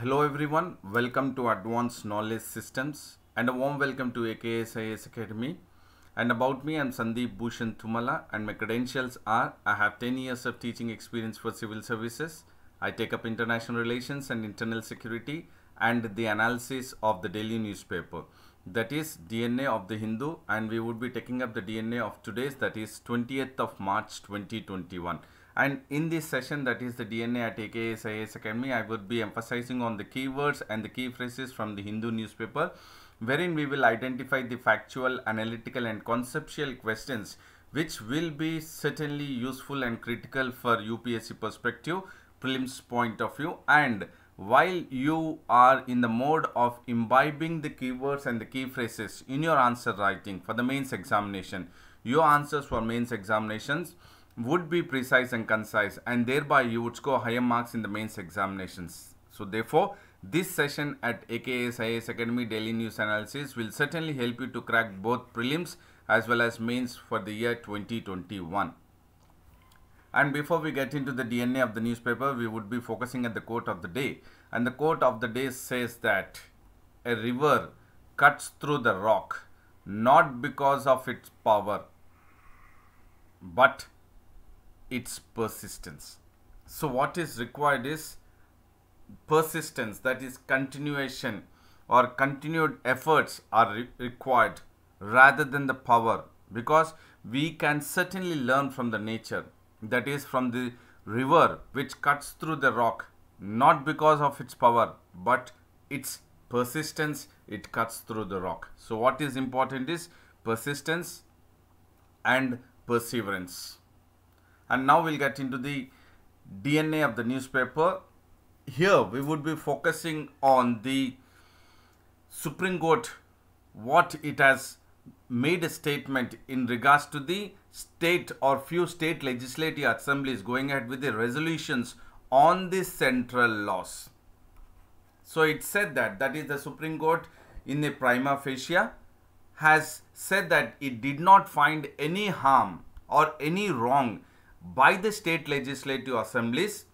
Hello everyone, welcome to Advanced Knowledge Systems and a warm welcome to AKSIS Academy. And about me, I'm Sandeep Bhushan Thumala and my credentials are I have 10 years of teaching experience for civil services. I take up international relations and internal security and the analysis of the daily newspaper. That is DNA of the Hindu and we would be taking up the DNA of today's that is 20th of March 2021 and in this session that is the DNA at AKSIS Academy I would be emphasizing on the keywords and the key phrases from the Hindu newspaper wherein we will identify the factual, analytical and conceptual questions which will be certainly useful and critical for UPSC perspective, prelims point of view and while you are in the mode of imbibing the keywords and the key phrases in your answer writing for the mains examination, your answers for mains examinations would be precise and concise and thereby you would score higher marks in the mains examinations. So therefore, this session at AKS Academy Daily News Analysis will certainly help you to crack both prelims as well as mains for the year 2021. And before we get into the DNA of the newspaper, we would be focusing at the quote of the day. And the quote of the day says that a river cuts through the rock not because of its power but its persistence. So what is required is persistence that is continuation or continued efforts are re required rather than the power because we can certainly learn from the nature that is from the river which cuts through the rock not because of its power but its persistence it cuts through the rock so what is important is persistence and perseverance and now we'll get into the DNA of the newspaper. Here we would be focusing on the Supreme Court, what it has made a statement in regards to the state or few state legislative assemblies going ahead with the resolutions on the central laws. So it said that, that is the Supreme Court in the prima facie has said that it did not find any harm or any wrong by the state legislative assemblies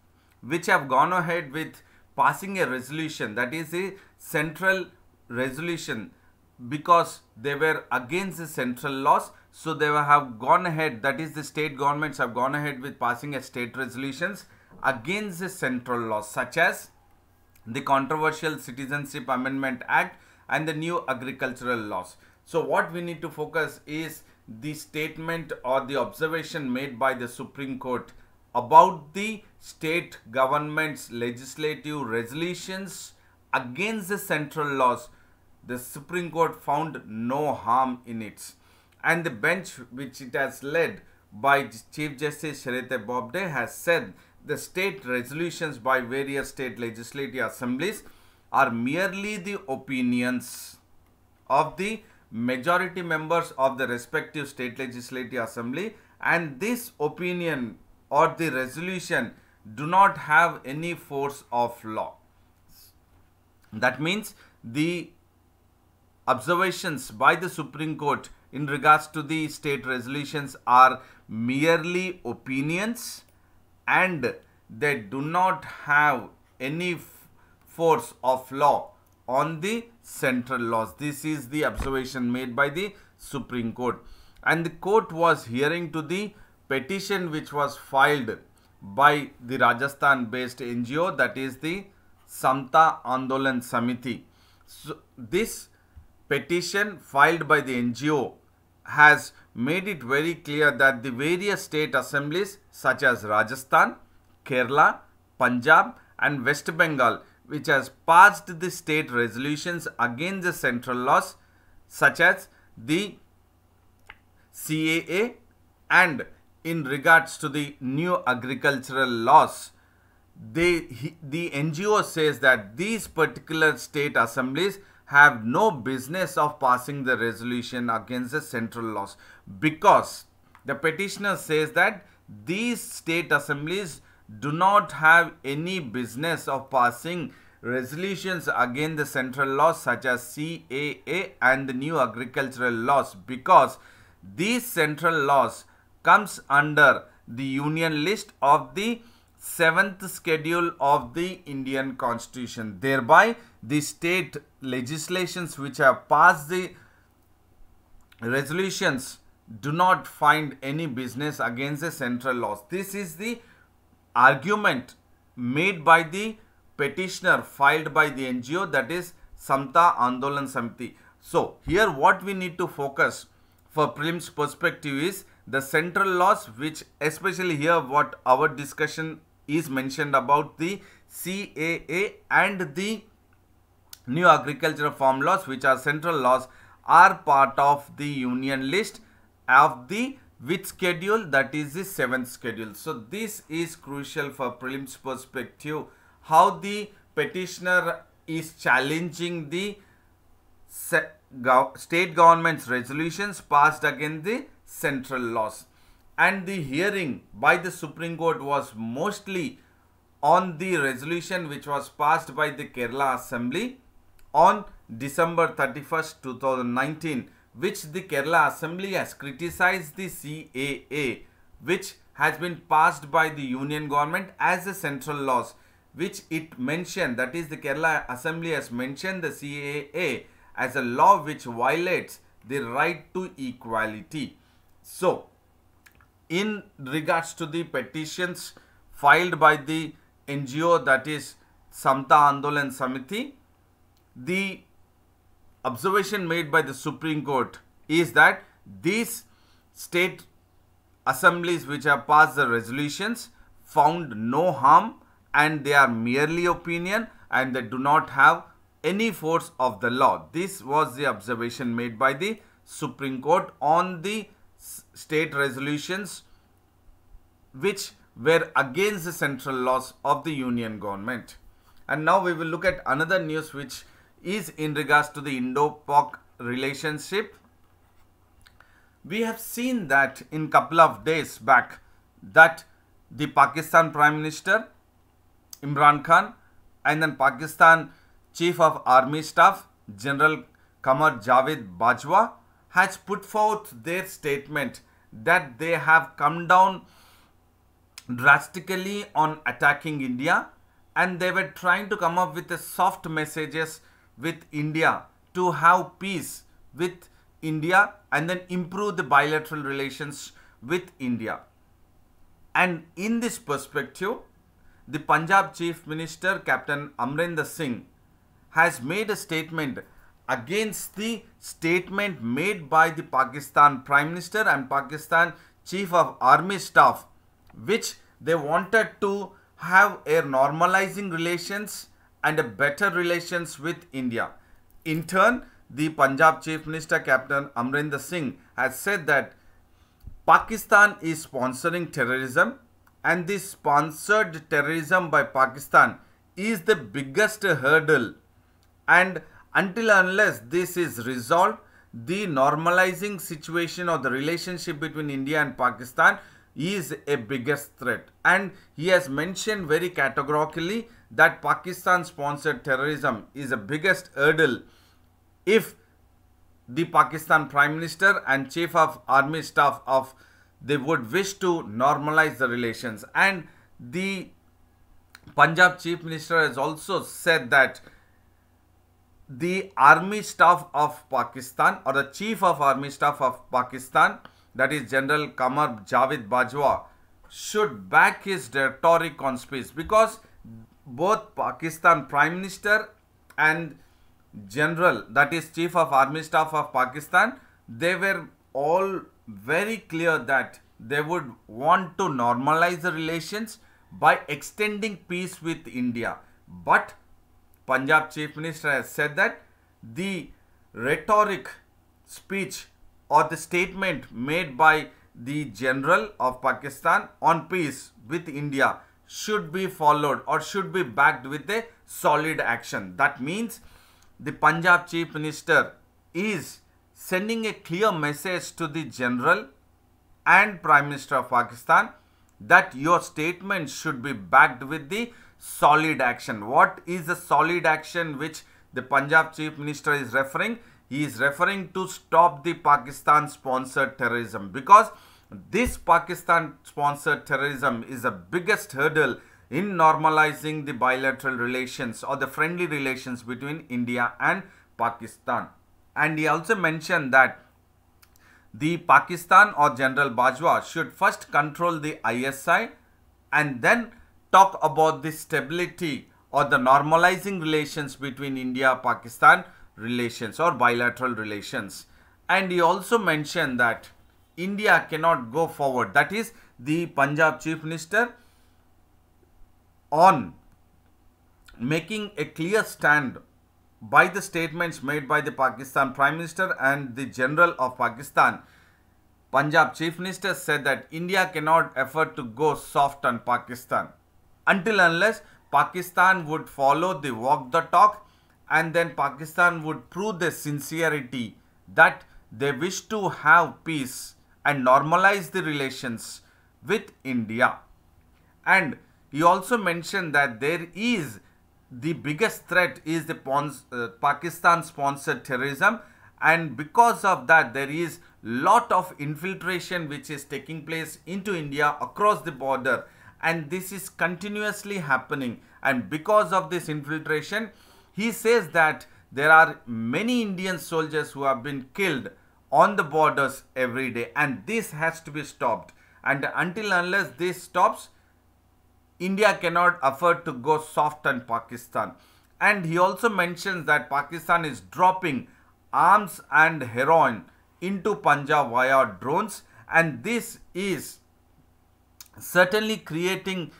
which have gone ahead with passing a resolution that is a central resolution because they were against the central laws so they have gone ahead that is the state governments have gone ahead with passing a state resolutions against the central laws such as the controversial citizenship amendment act and the new agricultural laws so what we need to focus is the statement or the observation made by the Supreme Court about the state government's legislative resolutions against the central laws, the Supreme Court found no harm in it. And the bench which it has led by Chief Justice Sharete Bobde has said the state resolutions by various state legislative assemblies are merely the opinions of the majority members of the respective state legislative assembly and this opinion or the resolution do not have any force of law. That means the observations by the Supreme Court in regards to the state resolutions are merely opinions and they do not have any force of law on the central laws. This is the observation made by the Supreme Court. And the court was hearing to the petition which was filed by the Rajasthan based NGO that is the Samta Andolan Samiti. So, this petition filed by the NGO has made it very clear that the various state assemblies such as Rajasthan, Kerala, Punjab and West Bengal which has passed the state resolutions against the central laws such as the CAA and in regards to the new agricultural laws they the NGO says that these particular state assemblies have no business of passing the resolution against the central laws because the petitioner says that these state assemblies do not have any business of passing resolutions against the central laws such as CAA and the new agricultural laws because these central laws comes under the union list of the seventh schedule of the Indian constitution. Thereby the state legislations which have passed the resolutions do not find any business against the central laws. This is the argument made by the petitioner filed by the NGO that is Samta Andolan Samiti. So here what we need to focus for prelims perspective is the central laws which especially here what our discussion is mentioned about the CAA and the new agriculture farm laws which are central laws are part of the union list of the which schedule that is the seventh schedule so this is crucial for prelims perspective how the petitioner is challenging the state government's resolutions passed against the central laws and the hearing by the supreme court was mostly on the resolution which was passed by the kerala assembly on december 31st 2019 which the kerala assembly has criticized the caa which has been passed by the union government as the central laws which it mentioned, that is the Kerala Assembly has mentioned the CAA as a law which violates the right to equality. So, in regards to the petitions filed by the NGO that is Samta Andolan Samiti, the observation made by the Supreme Court is that these state assemblies which have passed the resolutions found no harm and they are merely opinion and they do not have any force of the law. This was the observation made by the Supreme Court on the state resolutions which were against the central laws of the union government. And now we will look at another news which is in regards to the Indo-Pak relationship. We have seen that in couple of days back that the Pakistan Prime Minister Imran Khan and then Pakistan Chief of Army Staff General Kamal Javed Bajwa has put forth their statement that they have come down drastically on attacking India and they were trying to come up with a soft messages with India to have peace with India and then improve the bilateral relations with India. And in this perspective, the Punjab Chief Minister Captain Amrinder Singh has made a statement against the statement made by the Pakistan Prime Minister and Pakistan Chief of Army Staff which they wanted to have a normalizing relations and a better relations with India. In turn, the Punjab Chief Minister Captain Amrinder Singh has said that Pakistan is sponsoring terrorism and the sponsored terrorism by Pakistan is the biggest hurdle. And until unless this is resolved, the normalizing situation or the relationship between India and Pakistan is a biggest threat. And he has mentioned very categorically that Pakistan sponsored terrorism is the biggest hurdle if the Pakistan Prime Minister and Chief of Army Staff of they would wish to normalize the relations. And the Punjab Chief Minister has also said that the Army Staff of Pakistan or the Chief of Army Staff of Pakistan, that is General Kamal Javed Bajwa, should back his rhetoric on space because both Pakistan Prime Minister and General, that is Chief of Army Staff of Pakistan, they were all very clear that they would want to normalize the relations by extending peace with India. But Punjab Chief Minister has said that the rhetoric speech or the statement made by the general of Pakistan on peace with India should be followed or should be backed with a solid action. That means the Punjab Chief Minister is sending a clear message to the general and Prime Minister of Pakistan that your statement should be backed with the solid action. What is the solid action which the Punjab Chief Minister is referring? He is referring to stop the Pakistan sponsored terrorism because this Pakistan sponsored terrorism is the biggest hurdle in normalizing the bilateral relations or the friendly relations between India and Pakistan and he also mentioned that the Pakistan or General Bajwa should first control the ISI and then talk about the stability or the normalizing relations between India-Pakistan relations or bilateral relations. And he also mentioned that India cannot go forward. That is the Punjab Chief Minister on making a clear stand by the statements made by the Pakistan Prime Minister and the General of Pakistan. Punjab Chief Minister said that India cannot afford to go soft on Pakistan until unless Pakistan would follow the walk the talk and then Pakistan would prove their sincerity that they wish to have peace and normalize the relations with India. And he also mentioned that there is the biggest threat is the uh, Pakistan-sponsored terrorism and because of that there is lot of infiltration which is taking place into India across the border and this is continuously happening and because of this infiltration he says that there are many Indian soldiers who have been killed on the borders every day and this has to be stopped and until unless this stops India cannot afford to go soft on Pakistan. And he also mentions that Pakistan is dropping arms and heroin into Punjab via drones and this is certainly creating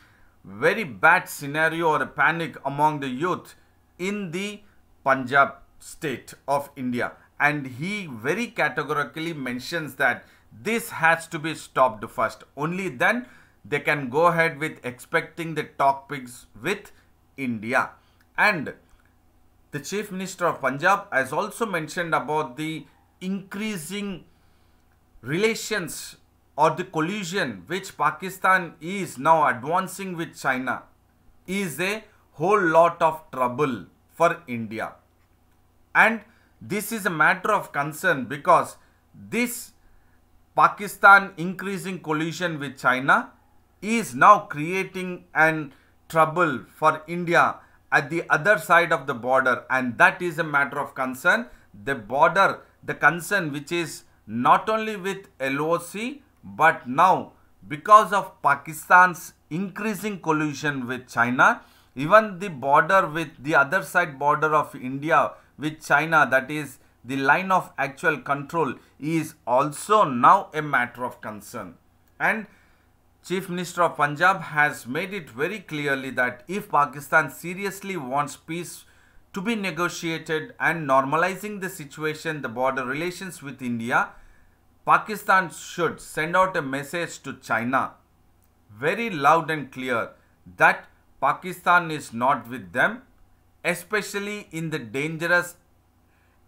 very bad scenario or a panic among the youth in the Punjab state of India and he very categorically mentions that this has to be stopped first only then they can go ahead with expecting the topics with India. And the Chief Minister of Punjab has also mentioned about the increasing relations or the collusion which Pakistan is now advancing with China is a whole lot of trouble for India. And this is a matter of concern because this Pakistan increasing collision with China is now creating an trouble for India at the other side of the border and that is a matter of concern. The border, the concern which is not only with LOC but now because of Pakistan's increasing collusion with China, even the border with the other side border of India with China that is the line of actual control is also now a matter of concern. And Chief Minister of Punjab has made it very clearly that if Pakistan seriously wants peace to be negotiated and normalizing the situation, the border relations with India, Pakistan should send out a message to China very loud and clear that Pakistan is not with them, especially in the dangerous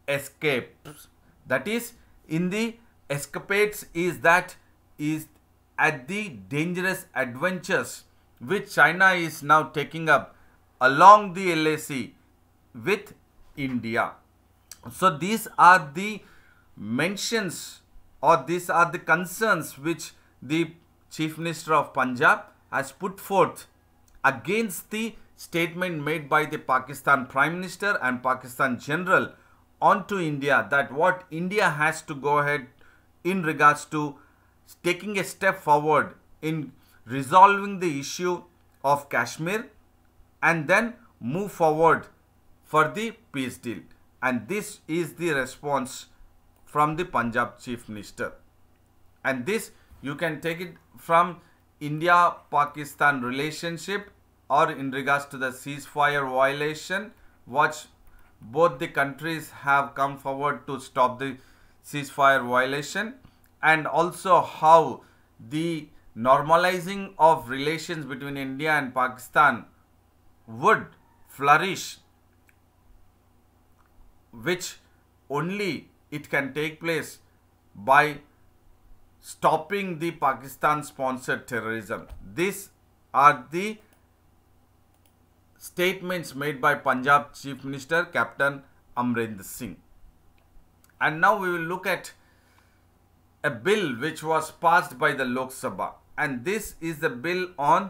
escapes. That is, in the escapades is that is at the dangerous adventures which China is now taking up along the LAC with India. So these are the mentions or these are the concerns which the Chief Minister of Punjab has put forth against the statement made by the Pakistan Prime Minister and Pakistan General onto India that what India has to go ahead in regards to taking a step forward in resolving the issue of Kashmir and then move forward for the peace deal. And this is the response from the Punjab Chief Minister. And this you can take it from India-Pakistan relationship or in regards to the ceasefire violation. Watch both the countries have come forward to stop the ceasefire violation and also how the normalizing of relations between India and Pakistan would flourish which only it can take place by stopping the Pakistan sponsored terrorism. These are the statements made by Punjab Chief Minister Captain Amrinder Singh. And now we will look at a bill which was passed by the Lok Sabha and this is the bill on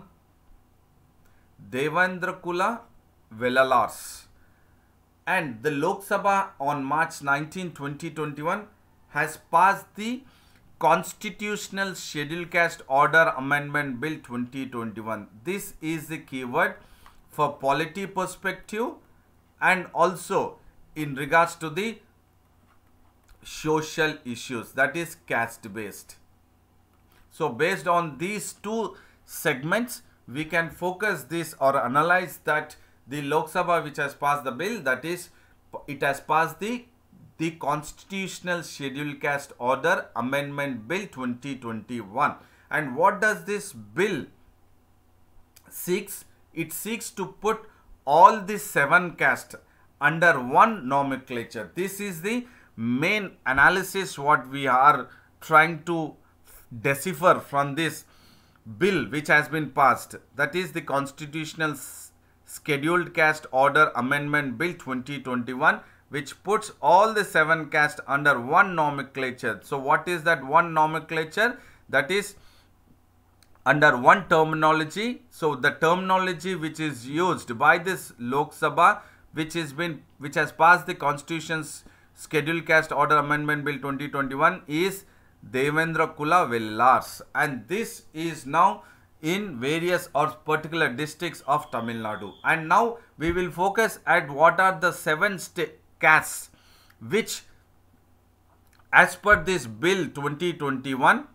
Devendra Kula Velalars and the Lok Sabha on March 19, 2021 has passed the Constitutional Schedule Caste Order Amendment Bill 2021. This is the keyword for polity perspective and also in regards to the social issues that is caste based so based on these two segments we can focus this or analyze that the Lok Sabha which has passed the bill that is it has passed the the constitutional schedule caste order amendment bill 2021 and what does this bill seeks it seeks to put all the seven caste under one nomenclature this is the main analysis what we are trying to decipher from this bill which has been passed that is the constitutional scheduled caste order amendment bill 2021 which puts all the seven caste under one nomenclature so what is that one nomenclature that is under one terminology so the terminology which is used by this lok sabha which has been which has passed the constitution's Schedule Caste Order Amendment Bill 2021 is Devendra Kula Vellars and this is now in various or particular districts of Tamil Nadu. And now we will focus at what are the seven castes which as per this bill 2021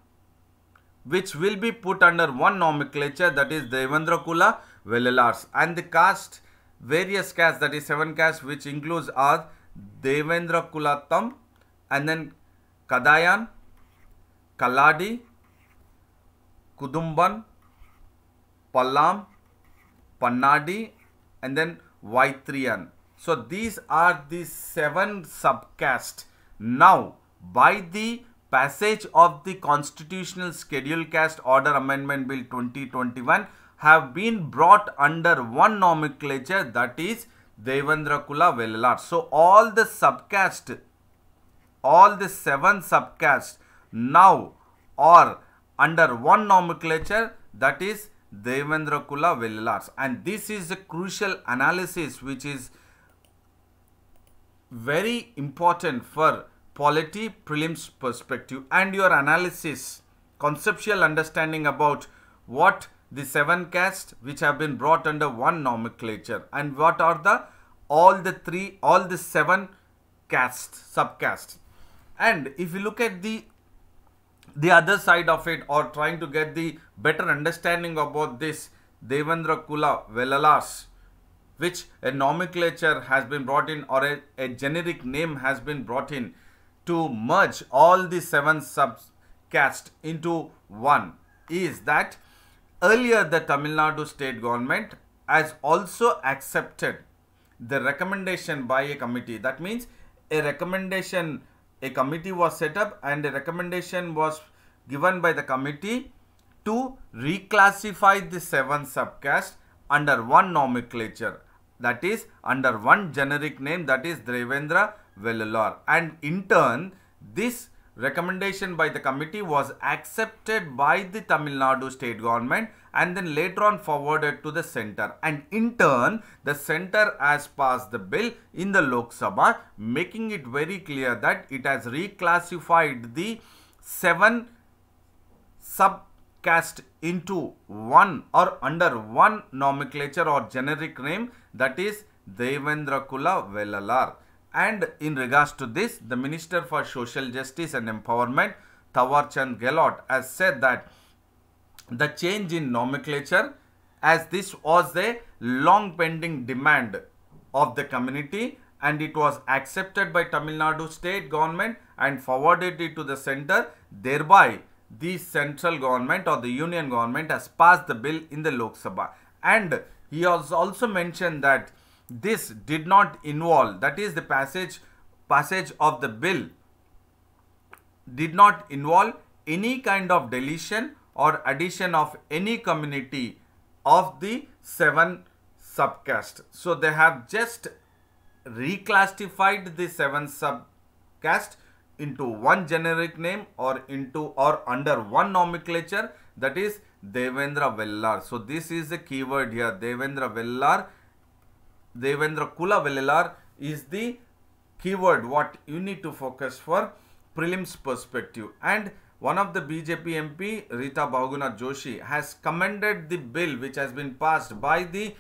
which will be put under one nomenclature that is Devendra Kula Vellars and the caste various castes that is seven castes which includes are Devendra Kulatham, and then Kadayan, Kaladi, Kudumban, Pallam, Pannadi, and then Vaitriyan. So these are the seven subcastes. Now, by the passage of the Constitutional Schedule Caste Order Amendment Bill 2021 have been brought under one nomenclature that is Devendra Kula Velalar. So all the subcaste, all the seven subcaste now are under one nomenclature that is Devendra Kula And this is a crucial analysis which is very important for polity prelims perspective and your analysis, conceptual understanding about what the seven castes which have been brought under one nomenclature and what are the all the three all the seven castes subcastes and if you look at the the other side of it or trying to get the better understanding about this Devendra Kula Velalas which a nomenclature has been brought in or a, a generic name has been brought in to merge all the seven subcastes into one is that Earlier, the Tamil Nadu state government has also accepted the recommendation by a committee. That means a recommendation, a committee was set up and a recommendation was given by the committee to reclassify the seven subcaste under one nomenclature that is under one generic name that is Dravendra Velalar. and in turn this recommendation by the committee was accepted by the Tamil Nadu state government and then later on forwarded to the center and in turn the center has passed the bill in the Lok Sabha making it very clear that it has reclassified the seven subcast into one or under one nomenclature or generic name that is Devendra Kula Velalar. And in regards to this, the Minister for Social Justice and Empowerment, Tawar Chand Gelot, has said that the change in nomenclature, as this was a long pending demand of the community and it was accepted by Tamil Nadu state government and forwarded it to the center. Thereby, the central government or the union government has passed the bill in the Lok Sabha. And he has also mentioned that this did not involve that is the passage passage of the bill did not involve any kind of deletion or addition of any community of the seven subcast so they have just reclassified the seven subcast into one generic name or into or under one nomenclature that is Devendra Vellar. So this is the keyword here Devendra Vellar Devendra Kula Velalar is the keyword what you need to focus for prelims perspective and one of the BJP MP Rita Bhaguna Joshi has commended the bill which has been passed by the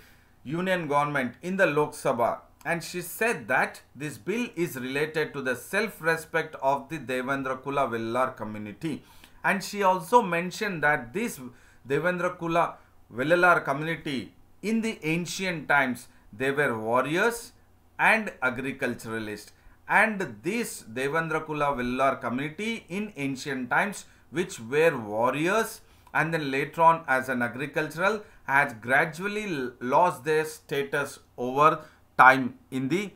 union government in the Lok Sabha and she said that this bill is related to the self-respect of the Devendra Kula community and she also mentioned that this Devendra Kula community in the ancient times they were warriors and agriculturalists. And this Devandrakula Villar community in ancient times, which were warriors and then later on as an agricultural, has gradually lost their status over time in the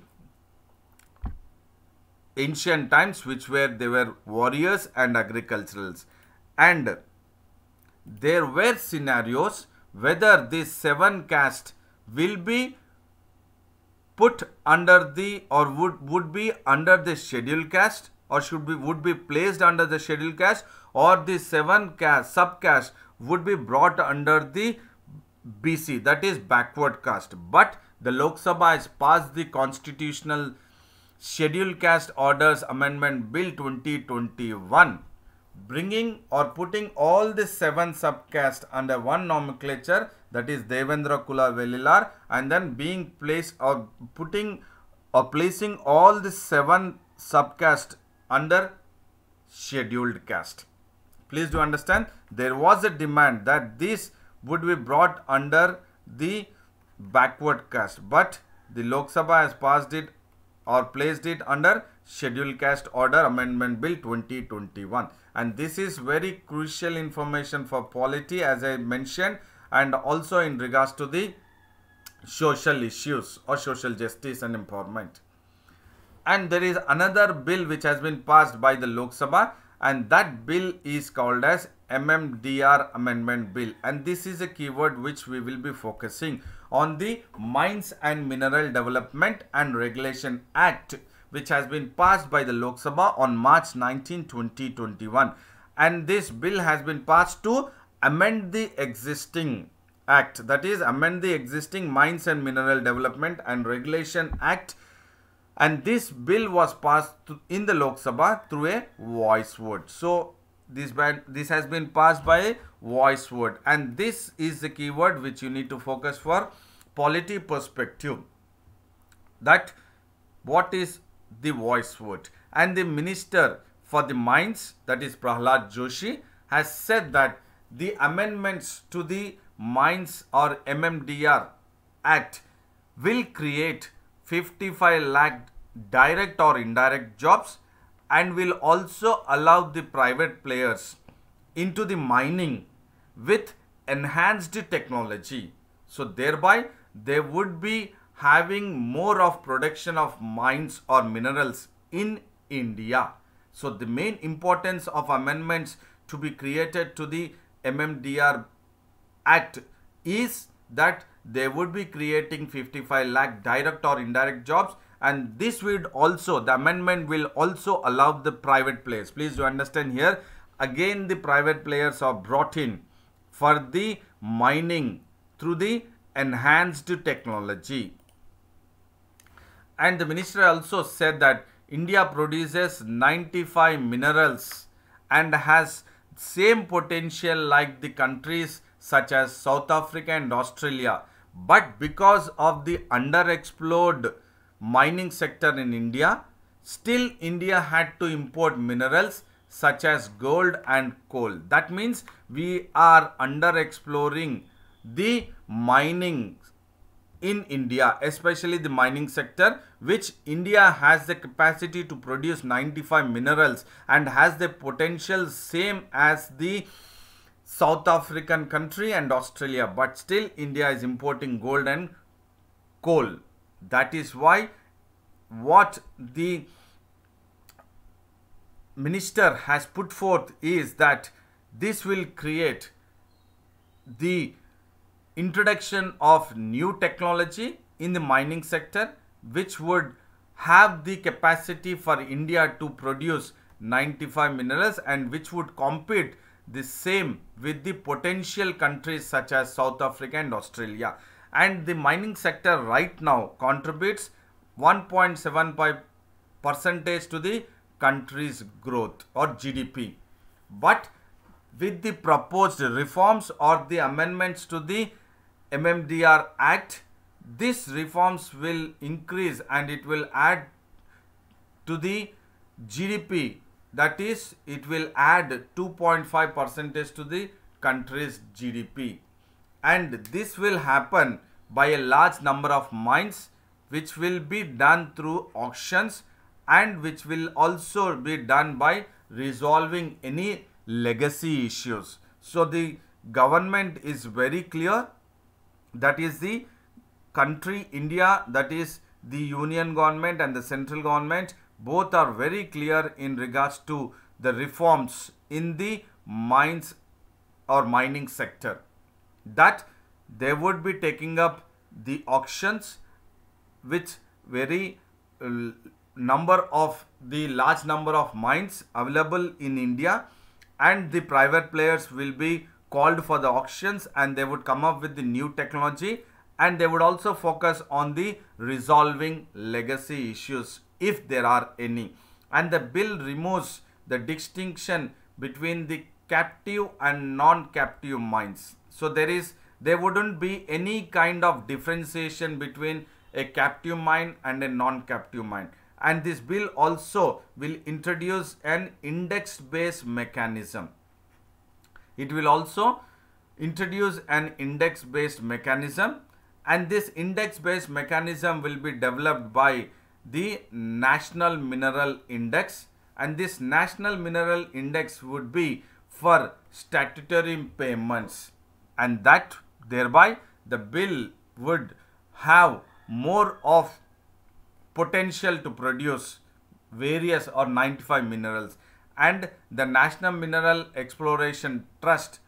ancient times which were they were warriors and agriculturals and there were scenarios whether this seven caste will be put under the or would would be under the schedule cast or should be would be placed under the schedule cast or the seven caste sub cast would be brought under the BC that is backward cast. but the Lok Sabha has passed the constitutional schedule Cast orders amendment bill 2021 bringing or putting all the seven sub under one nomenclature that is Devendra Kula Velilar and then being placed or putting or placing all the seven subcast under scheduled caste. Please do understand there was a demand that this would be brought under the backward caste but the Lok Sabha has passed it or placed it under Schedule Caste Order Amendment Bill 2021 and this is very crucial information for polity as I mentioned and also in regards to the social issues or social justice and empowerment. And there is another bill which has been passed by the Lok Sabha and that bill is called as MMDR Amendment Bill and this is a keyword which we will be focusing on the Mines and Mineral Development and Regulation Act which has been passed by the Lok Sabha on March 19, 2021 and this bill has been passed to amend the existing act that is amend the existing mines and mineral development and regulation act and this bill was passed in the lok sabha through a voice vote so this this has been passed by a voice vote and this is the keyword which you need to focus for polity perspective that what is the voice vote and the minister for the mines that is prahlad joshi has said that the amendments to the Mines or MMDR Act will create 55 lakh direct or indirect jobs and will also allow the private players into the mining with enhanced technology. So thereby they would be having more of production of mines or minerals in India. So the main importance of amendments to be created to the MMDR Act is that they would be creating 55 lakh direct or indirect jobs and this would also the amendment will also allow the private players please you understand here again the private players are brought in for the mining through the enhanced technology and the minister also said that india produces 95 minerals and has same potential like the countries such as South Africa and Australia. But because of the underexplored mining sector in India, still India had to import minerals such as gold and coal. That means we are underexploring the mining in India, especially the mining sector, which India has the capacity to produce 95 minerals and has the potential same as the South African country and Australia but still India is importing gold and coal that is why what the minister has put forth is that this will create the introduction of new technology in the mining sector which would have the capacity for India to produce 95 minerals and which would compete the same with the potential countries such as South Africa and Australia. And the mining sector right now contributes 1.75 percentage to the country's growth or GDP. But with the proposed reforms or the amendments to the MMDR Act, these reforms will increase and it will add to the GDP. That is, it will add 2.5 percentage to the country's GDP. And this will happen by a large number of mines which will be done through auctions and which will also be done by resolving any legacy issues. So the government is very clear that is the country, India, that is the union government and the central government, both are very clear in regards to the reforms in the mines or mining sector. That they would be taking up the auctions which very uh, number of the large number of mines available in India and the private players will be called for the auctions and they would come up with the new technology and they would also focus on the resolving legacy issues if there are any and the bill removes the distinction between the captive and non-captive mines so there is there wouldn't be any kind of differentiation between a captive mine and a non-captive mine and this bill also will introduce an index based mechanism it will also introduce an index based mechanism and this index based mechanism will be developed by the National Mineral Index and this National Mineral Index would be for statutory payments and that thereby the bill would have more of potential to produce various or 95 minerals and the National Mineral Exploration Trust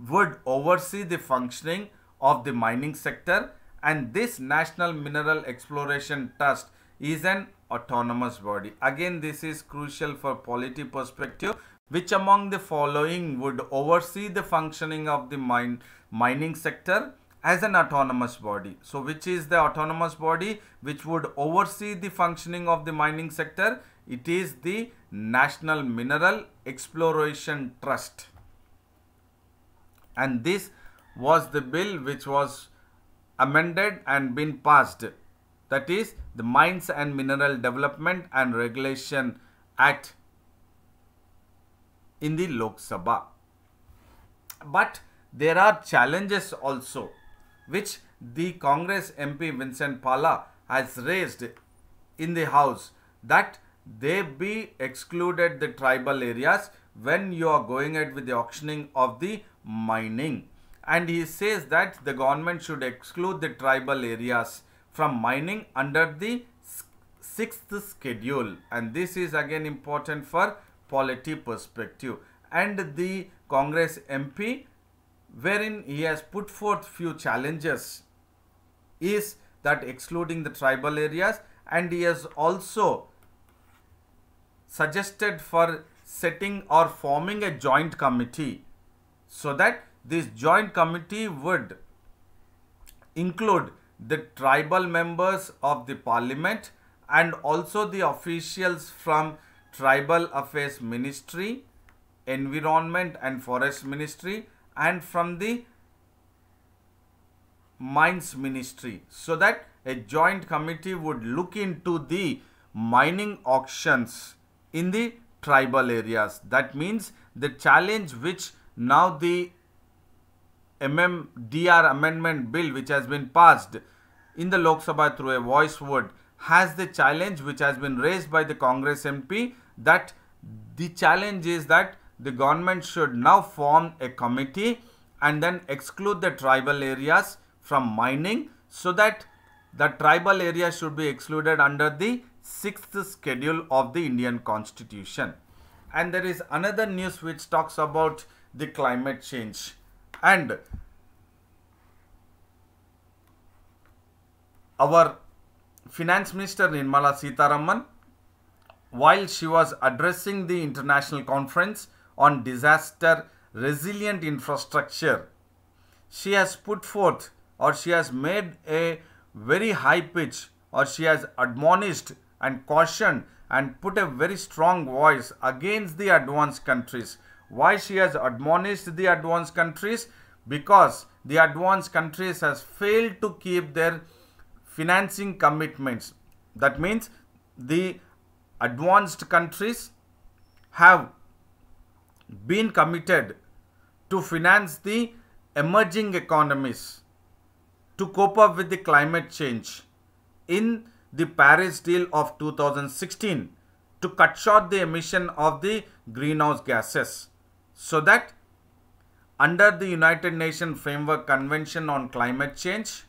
would oversee the functioning of the mining sector and this National Mineral Exploration Trust is an autonomous body. Again, this is crucial for polity perspective which among the following would oversee the functioning of the mine, mining sector as an autonomous body. So which is the autonomous body which would oversee the functioning of the mining sector? It is the National Mineral Exploration Trust. And this was the bill which was amended and been passed that is the mines and mineral development and regulation act in the lok sabha but there are challenges also which the congress mp vincent pala has raised in the house that they be excluded the tribal areas when you are going ahead with the auctioning of the mining and he says that the government should exclude the tribal areas from mining under the sixth schedule and this is again important for polity perspective and the congress mp wherein he has put forth few challenges is that excluding the tribal areas and he has also suggested for setting or forming a joint committee so that this joint committee would include the tribal members of the parliament and also the officials from tribal affairs ministry, environment and forest ministry and from the mines ministry so that a joint committee would look into the mining auctions in the tribal areas. That means the challenge which now the MMDR amendment bill which has been passed in the Lok Sabha through a voice vote has the challenge which has been raised by the Congress MP that the challenge is that the government should now form a committee and then exclude the tribal areas from mining so that the tribal areas should be excluded under the sixth schedule of the Indian constitution. And there is another news which talks about the climate change and our finance minister Nirmala Sitaraman while she was addressing the international conference on disaster resilient infrastructure she has put forth or she has made a very high pitch or she has admonished and cautioned and put a very strong voice against the advanced countries why she has admonished the advanced countries? Because the advanced countries has failed to keep their financing commitments. That means the advanced countries have been committed to finance the emerging economies to cope up with the climate change in the Paris deal of 2016 to cut short the emission of the greenhouse gases so that under the United Nations Framework Convention on Climate Change,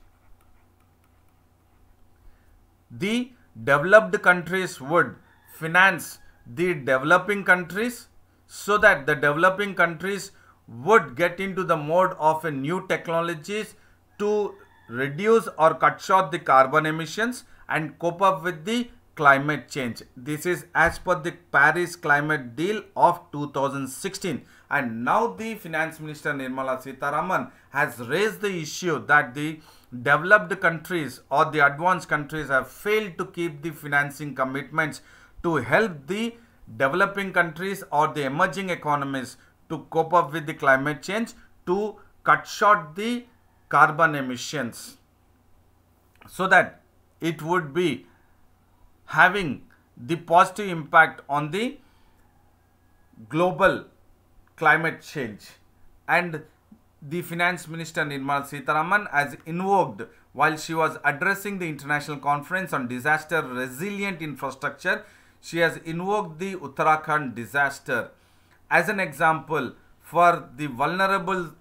the developed countries would finance the developing countries so that the developing countries would get into the mode of new technologies to reduce or cut short the carbon emissions and cope up with the climate change. This is as per the Paris climate deal of 2016 and now the finance minister Nirmala Sitaraman has raised the issue that the developed countries or the advanced countries have failed to keep the financing commitments to help the developing countries or the emerging economies to cope up with the climate change to cut short the carbon emissions so that it would be having the positive impact on the global climate change and the finance minister Nirmala Sitaraman has invoked while she was addressing the international conference on disaster resilient infrastructure she has invoked the Uttarakhand disaster as an example for the vulnerable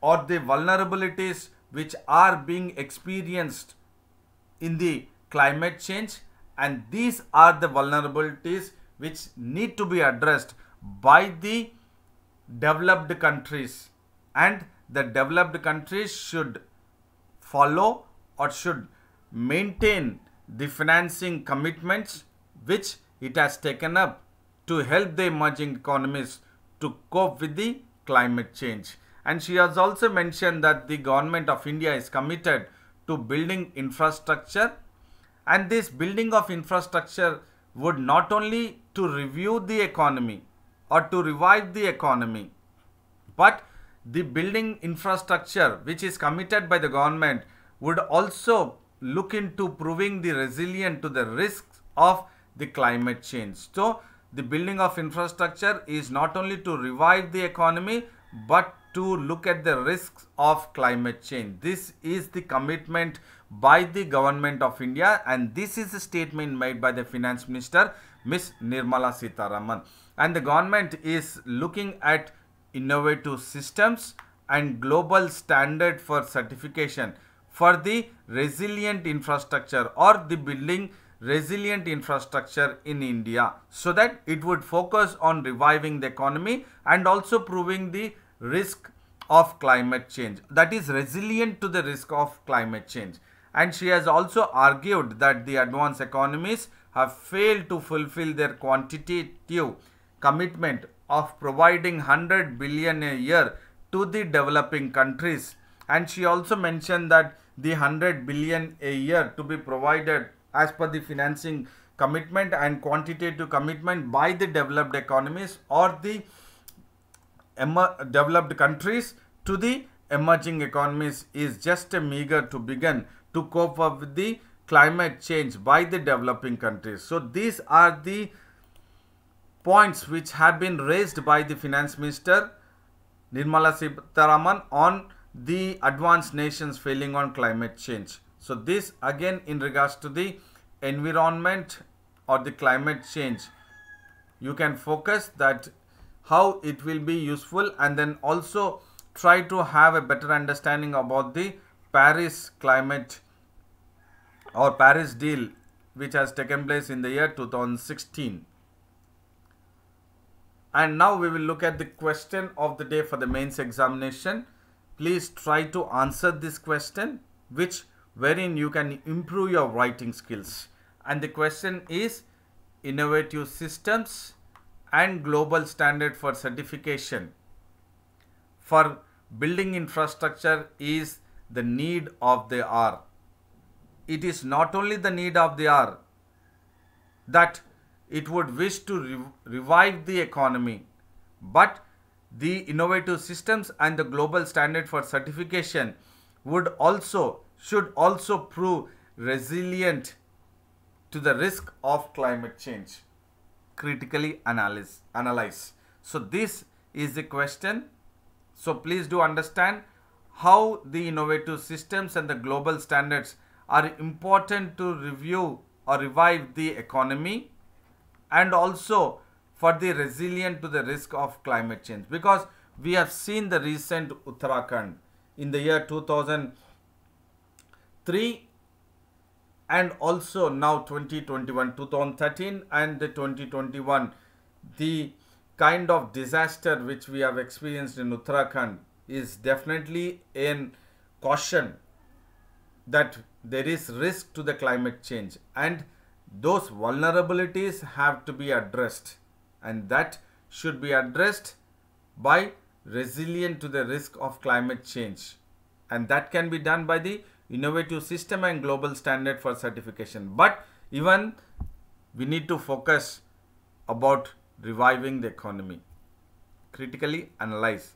or the vulnerabilities which are being experienced in the climate change and these are the vulnerabilities which need to be addressed by the developed countries and the developed countries should follow or should maintain the financing commitments which it has taken up to help the emerging economies to cope with the climate change. And she has also mentioned that the government of India is committed to building infrastructure and this building of infrastructure would not only to review the economy or to revive the economy, but the building infrastructure which is committed by the government would also look into proving the resilient to the risks of the climate change. So, the building of infrastructure is not only to revive the economy but to look at the risks of climate change. This is the commitment by the government of India and this is a statement made by the finance minister Ms. Nirmala Sitaraman and the government is looking at innovative systems and global standard for certification for the resilient infrastructure or the building resilient infrastructure in India so that it would focus on reviving the economy and also proving the risk of climate change that is resilient to the risk of climate change and she has also argued that the advanced economies have failed to fulfill their quantitative commitment of providing 100 billion a year to the developing countries and she also mentioned that the 100 billion a year to be provided as per the financing commitment and quantitative commitment by the developed economies or the developed countries to the emerging economies is just a meager to begin to cope up with the climate change by the developing countries. So these are the points which have been raised by the finance minister Nirmala Sitharaman on the advanced nations failing on climate change. So this again in regards to the environment or the climate change you can focus that how it will be useful and then also try to have a better understanding about the Paris climate or Paris deal which has taken place in the year 2016. And now we will look at the question of the day for the mains examination. Please try to answer this question which wherein you can improve your writing skills. And the question is innovative systems and global standard for certification for building infrastructure is the need of the hour it is not only the need of the hour that it would wish to re revive the economy, but the innovative systems and the global standard for certification would also should also prove resilient to the risk of climate change critically analyze analyze so this is the question so please do understand how the innovative systems and the global standards are important to review or revive the economy and also for the resilient to the risk of climate change because we have seen the recent Uttarakhand in the year 2003 and also now 2021 2013 and the 2021 the kind of disaster which we have experienced in Uttarakhand is definitely in caution that there is risk to the climate change and those vulnerabilities have to be addressed and that should be addressed by resilient to the risk of climate change and that can be done by the innovative system and global standard for certification but even we need to focus about reviving the economy critically analyze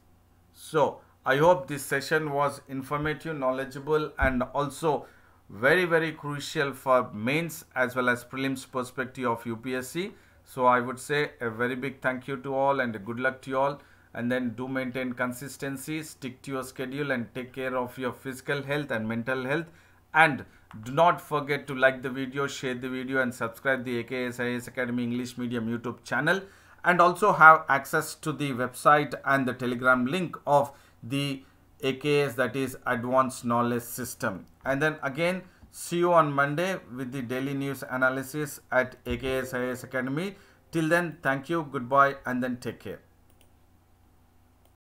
so i hope this session was informative knowledgeable and also very very crucial for mains as well as prelims perspective of UPSC. So I would say a very big thank you to all and good luck to you all and then do maintain consistency, stick to your schedule and take care of your physical health and mental health and do not forget to like the video, share the video and subscribe the AKSIS Academy English Medium YouTube channel and also have access to the website and the telegram link of the AKS that is Advanced Knowledge System. And then again, see you on Monday with the daily news analysis at AKS Academy. Till then, thank you, goodbye, and then take care.